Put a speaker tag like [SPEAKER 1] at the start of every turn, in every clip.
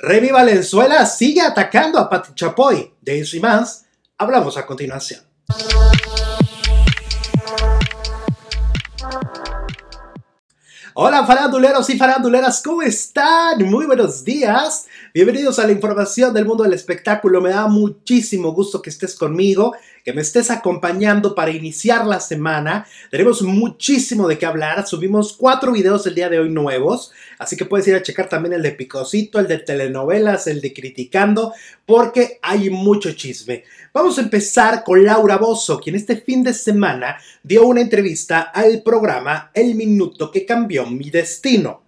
[SPEAKER 1] Remy Valenzuela sigue atacando a Pati Chapoy. De eso y más, hablamos a continuación. Hola faranduleros y faranduleras, ¿cómo están? Muy buenos días. Bienvenidos a la información del mundo del espectáculo. Me da muchísimo gusto que estés conmigo, que me estés acompañando para iniciar la semana. Tenemos muchísimo de qué hablar. Subimos cuatro videos el día de hoy nuevos, así que puedes ir a checar también el de Picosito, el de telenovelas, el de Criticando, porque hay mucho chisme. Vamos a empezar con Laura Bozo, quien este fin de semana dio una entrevista al programa El Minuto que Cambió mi Destino,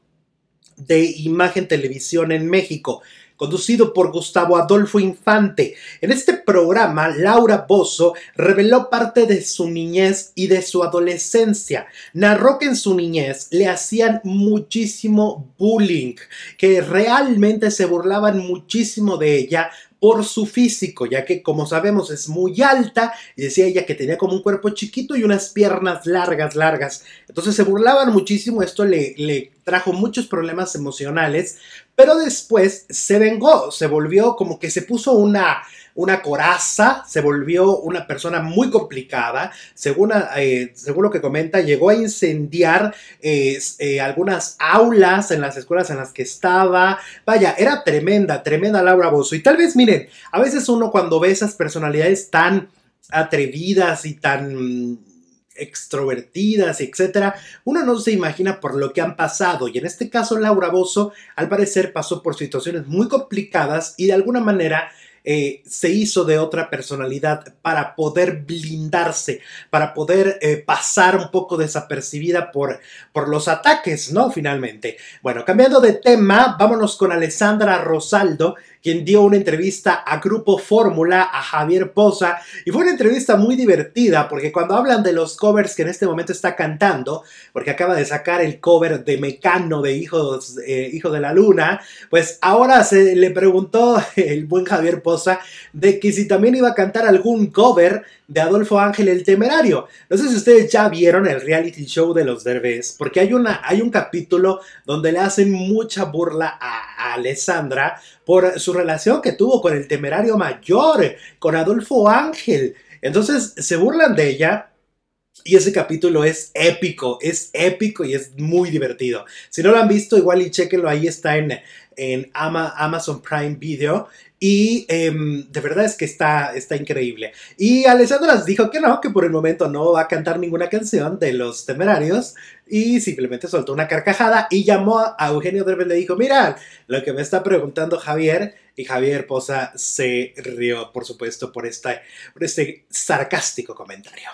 [SPEAKER 1] de Imagen Televisión en México, conducido por Gustavo Adolfo Infante. En este programa, Laura Bozo reveló parte de su niñez y de su adolescencia. Narró que en su niñez le hacían muchísimo bullying, que realmente se burlaban muchísimo de ella por su físico, ya que como sabemos es muy alta y decía ella que tenía como un cuerpo chiquito y unas piernas largas, largas. Entonces se burlaban muchísimo, esto le, le trajo muchos problemas emocionales, pero después se vengó, se volvió como que se puso una, una coraza, se volvió una persona muy complicada. Según, eh, según lo que comenta, llegó a incendiar eh, eh, algunas aulas en las escuelas en las que estaba. Vaya, era tremenda, tremenda Laura Bozo. Y tal vez, miren, a veces uno cuando ve esas personalidades tan atrevidas y tan extrovertidas, etcétera, uno no se imagina por lo que han pasado. Y en este caso, Laura Bozo, al parecer, pasó por situaciones muy complicadas y de alguna manera eh, se hizo de otra personalidad para poder blindarse, para poder eh, pasar un poco desapercibida por, por los ataques, ¿no? Finalmente. Bueno, cambiando de tema, vámonos con Alessandra Rosaldo, quien dio una entrevista a Grupo Fórmula, a Javier Poza, y fue una entrevista muy divertida porque cuando hablan de los covers que en este momento está cantando, porque acaba de sacar el cover de Mecano de eh, Hijo de la Luna, pues ahora se le preguntó el buen Javier Poza de que si también iba a cantar algún cover de Adolfo Ángel el Temerario. No sé si ustedes ya vieron el reality show de los Derbez, porque hay, una, hay un capítulo donde le hacen mucha burla a Alessandra por su relación que tuvo con el temerario mayor, con Adolfo Ángel. Entonces se burlan de ella, y ese capítulo es épico, es épico y es muy divertido. Si no lo han visto, igual y chequenlo, ahí está en, en Amazon Prime Video. Y em, de verdad es que está, está increíble. Y Alessandra les dijo que no, que por el momento no va a cantar ninguna canción de los temerarios. Y simplemente soltó una carcajada y llamó a Eugenio Derbez. Le dijo, mira, lo que me está preguntando Javier. Y Javier Poza se rió, por supuesto, por, esta, por este sarcástico comentario.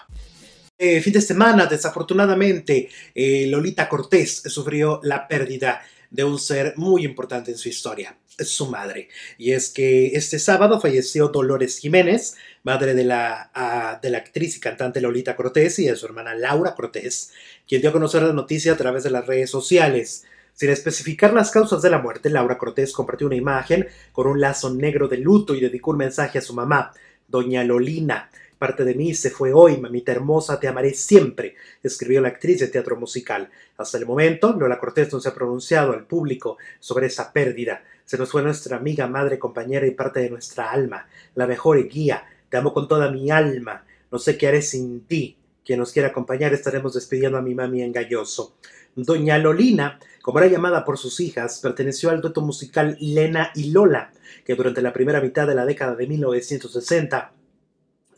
[SPEAKER 1] Eh, fin de semana, desafortunadamente, eh, Lolita Cortés sufrió la pérdida de un ser muy importante en su historia, su madre. Y es que este sábado falleció Dolores Jiménez, madre de la, ah, de la actriz y cantante Lolita Cortés y de su hermana Laura Cortés, quien dio a conocer la noticia a través de las redes sociales. Sin especificar las causas de la muerte, Laura Cortés compartió una imagen con un lazo negro de luto y dedicó un mensaje a su mamá, doña Lolina Parte de mí se fue hoy, mamita hermosa, te amaré siempre, escribió la actriz de teatro musical. Hasta el momento, Lola Cortés no se ha pronunciado al público sobre esa pérdida. Se nos fue nuestra amiga, madre, compañera y parte de nuestra alma, la mejor guía. Te amo con toda mi alma. No sé qué haré sin ti. Quien nos quiera acompañar, estaremos despidiendo a mi mami en Doña Lolina, como era llamada por sus hijas, perteneció al dueto musical Lena y Lola, que durante la primera mitad de la década de 1960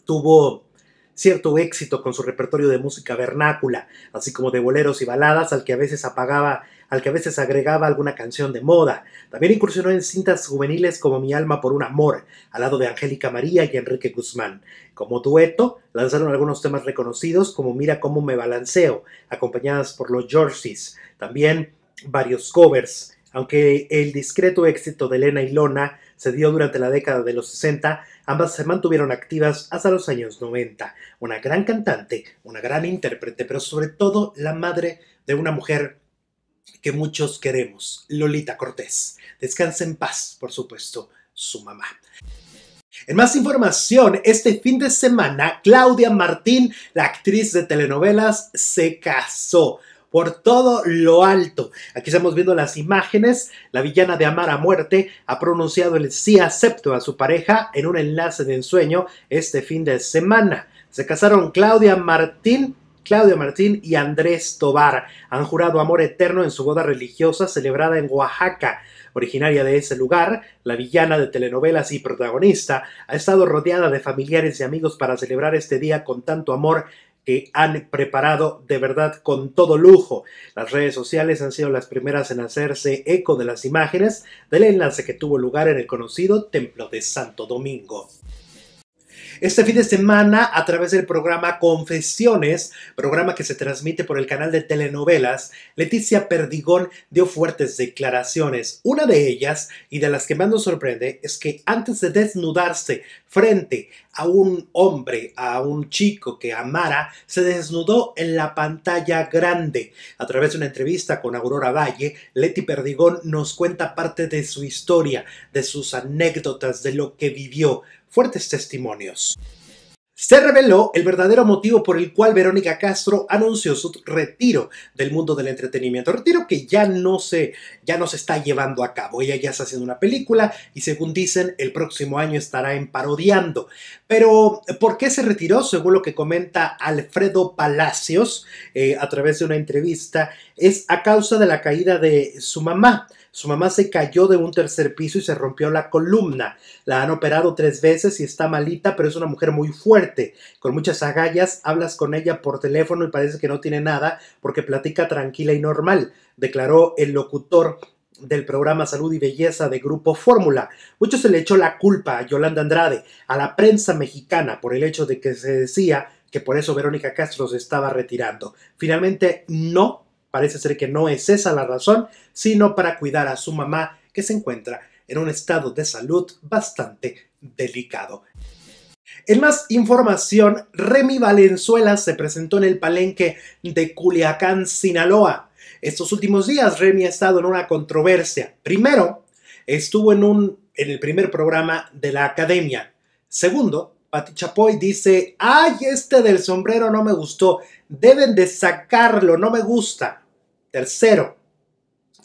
[SPEAKER 1] tuvo cierto éxito con su repertorio de música vernácula, así como de boleros y baladas al que a veces apagaba, al que a veces agregaba alguna canción de moda. También incursionó en cintas juveniles como Mi alma por un amor, al lado de Angélica María y Enrique Guzmán. Como dueto, lanzaron algunos temas reconocidos como Mira cómo me balanceo, acompañadas por los Jerseys, también varios covers aunque el discreto éxito de Elena y Lona se dio durante la década de los 60, ambas se mantuvieron activas hasta los años 90. Una gran cantante, una gran intérprete, pero sobre todo la madre de una mujer que muchos queremos, Lolita Cortés. Descansa en paz, por supuesto, su mamá. En más información, este fin de semana, Claudia Martín, la actriz de telenovelas, se casó por todo lo alto. Aquí estamos viendo las imágenes. La villana de Amar a Muerte ha pronunciado el sí acepto a su pareja en un enlace de ensueño este fin de semana. Se casaron Claudia Martín Martín y Andrés Tobar han jurado amor eterno en su boda religiosa celebrada en Oaxaca. Originaria de ese lugar, la villana de telenovelas y protagonista ha estado rodeada de familiares y amigos para celebrar este día con tanto amor que han preparado de verdad con todo lujo. Las redes sociales han sido las primeras en hacerse eco de las imágenes del enlace que tuvo lugar en el conocido Templo de Santo Domingo este fin de semana a través del programa Confesiones, programa que se transmite por el canal de telenovelas, Leticia Perdigón dio fuertes declaraciones. Una de ellas, y de las que más nos sorprende, es que antes de desnudarse frente a un hombre, a un chico que amara, se desnudó en la pantalla grande. A través de una entrevista con Aurora Valle, Leti Perdigón nos cuenta parte de su historia, de sus anécdotas, de lo que vivió fuertes testimonios. Se reveló el verdadero motivo por el cual Verónica Castro anunció su retiro del mundo del entretenimiento. Retiro que ya no se, ya no está llevando a cabo. Ella ya está haciendo una película y según dicen el próximo año estará en parodiando. Pero ¿por qué se retiró? Según lo que comenta Alfredo Palacios eh, a través de una entrevista, es a causa de la caída de su mamá. Su mamá se cayó de un tercer piso y se rompió la columna. La han operado tres veces y está malita, pero es una mujer muy fuerte con muchas agallas, hablas con ella por teléfono y parece que no tiene nada porque platica tranquila y normal, declaró el locutor del programa Salud y Belleza de Grupo Fórmula. Mucho se le echó la culpa a Yolanda Andrade, a la prensa mexicana, por el hecho de que se decía que por eso Verónica Castro se estaba retirando. Finalmente, no, parece ser que no es esa la razón, sino para cuidar a su mamá que se encuentra en un estado de salud bastante delicado. En más información, Remy Valenzuela se presentó en el palenque de Culiacán, Sinaloa. Estos últimos días Remy ha estado en una controversia. Primero, estuvo en, un, el primer programa de la academia. Segundo, Pati Chapoy dice, ay, este del sombrero no me gustó, deben de sacarlo, no me gusta. Tercero,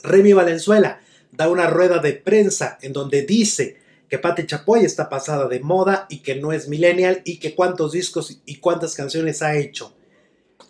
[SPEAKER 1] Remy Valenzuela da una rueda de prensa en donde dice que Patti Chapoy está pasada de moda y que no es millennial y que cuántos discos y cuántas canciones ha hecho.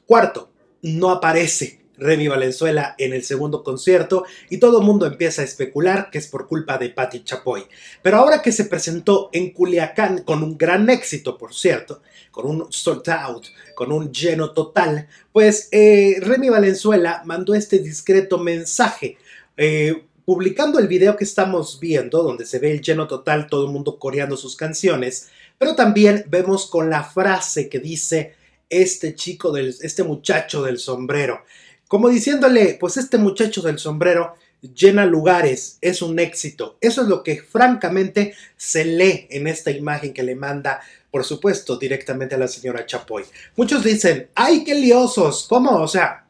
[SPEAKER 1] Cuarto, no aparece Remy Valenzuela en el segundo concierto y todo el mundo empieza a especular que es por culpa de Patti Chapoy. Pero ahora que se presentó en Culiacán con un gran éxito, por cierto, con un sold out, con un lleno total, pues eh, Remy Valenzuela mandó este discreto mensaje. Eh, publicando el video que estamos viendo, donde se ve el lleno total, todo el mundo coreando sus canciones, pero también vemos con la frase que dice este chico, del, este muchacho del sombrero, como diciéndole, pues este muchacho del sombrero llena lugares, es un éxito. Eso es lo que francamente se lee en esta imagen que le manda, por supuesto, directamente a la señora Chapoy. Muchos dicen, ¡ay, qué liosos! ¿Cómo? O sea,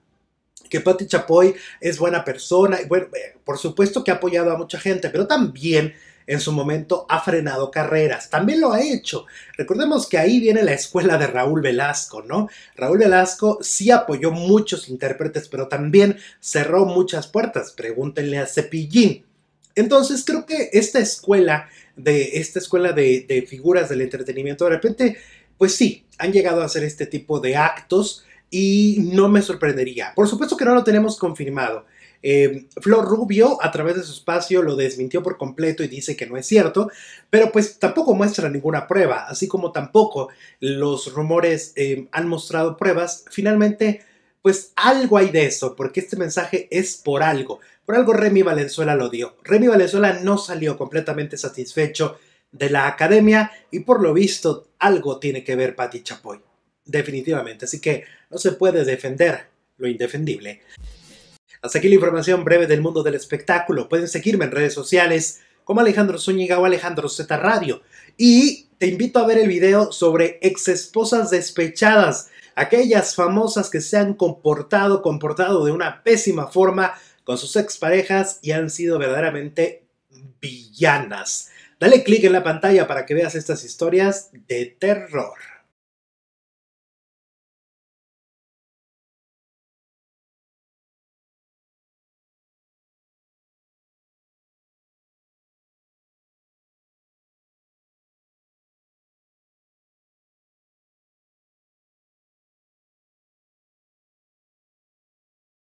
[SPEAKER 1] que Patti Chapoy es buena persona. Y bueno, eh, por supuesto que ha apoyado a mucha gente, pero también en su momento ha frenado carreras. También lo ha hecho. Recordemos que ahí viene la escuela de Raúl Velasco, ¿no? Raúl Velasco sí apoyó muchos intérpretes, pero también cerró muchas puertas. Pregúntenle a Cepillín. Entonces creo que esta escuela de esta escuela de, de figuras del entretenimiento de repente, pues sí, han llegado a hacer este tipo de actos y no me sorprendería. Por supuesto que no lo tenemos confirmado. Eh, Flor Rubio a través de su espacio lo desmintió por completo y dice que no es cierto, pero pues tampoco muestra ninguna prueba, así como tampoco los rumores eh, han mostrado pruebas. Finalmente, pues algo hay de eso, porque este mensaje es por algo. Por algo Remy Valenzuela lo dio. Remy Valenzuela no salió completamente satisfecho de la academia y por lo visto algo tiene que ver Patti Chapoy definitivamente. Así que no se puede defender lo indefendible. Hasta aquí la información breve del mundo del espectáculo. Pueden seguirme en redes sociales como Alejandro Zúñiga o Alejandro Z Radio. Y te invito a ver el video sobre ex esposas despechadas, aquellas famosas que se han comportado, comportado de una pésima forma con sus exparejas y han sido verdaderamente villanas. Dale clic en la pantalla para que veas estas historias de terror.